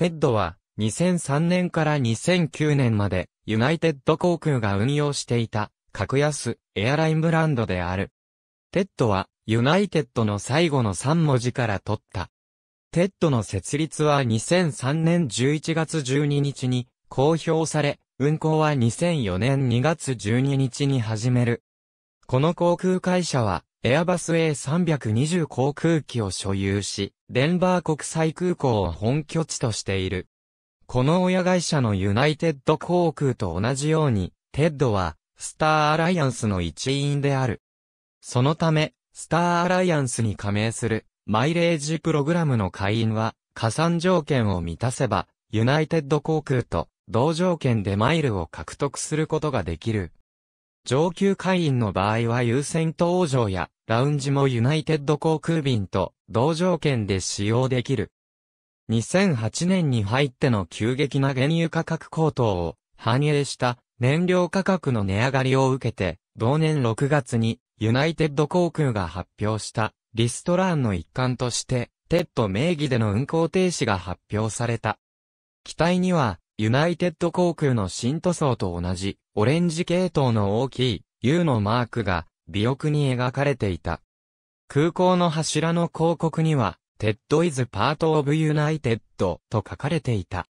テッドは、2003年から2009年まで、ユナイテッド航空が運用していた、格安、エアラインブランドである。テッドは、ユナイテッドの最後の3文字から取った。テッドの設立は2003年11月12日に公表され、運行は2004年2月12日に始める。この航空会社は、エアバス A320 航空機を所有し、デンバー国際空港を本拠地としている。この親会社のユナイテッド航空と同じように、テッドは、スターアライアンスの一員である。そのため、スターアライアンスに加盟する、マイレージプログラムの会員は、加算条件を満たせば、ユナイテッド航空と同条件でマイルを獲得することができる。上級会員の場合は優先搭乗やラウンジもユナイテッド航空便と同条件で使用できる。2008年に入っての急激な原油価格高騰を反映した燃料価格の値上がりを受けて、同年6月にユナイテッド航空が発表したリストラーンの一環として、テッド名義での運航停止が発表された。機体にはユナイテッド航空の新塗装と同じ、オレンジ系統の大きい U のマークが、尾翼に描かれていた。空港の柱の広告には、TED is part of United と書かれていた。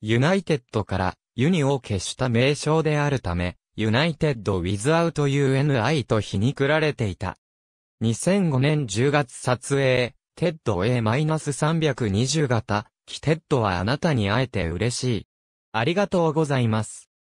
ユナイテッドからユニを消した名称であるため、ユナイテッド without UNI と皮肉られていた。2005年10月撮影、TED A-320 型、キテッドはあなたに会えて嬉しい。ありがとうございます。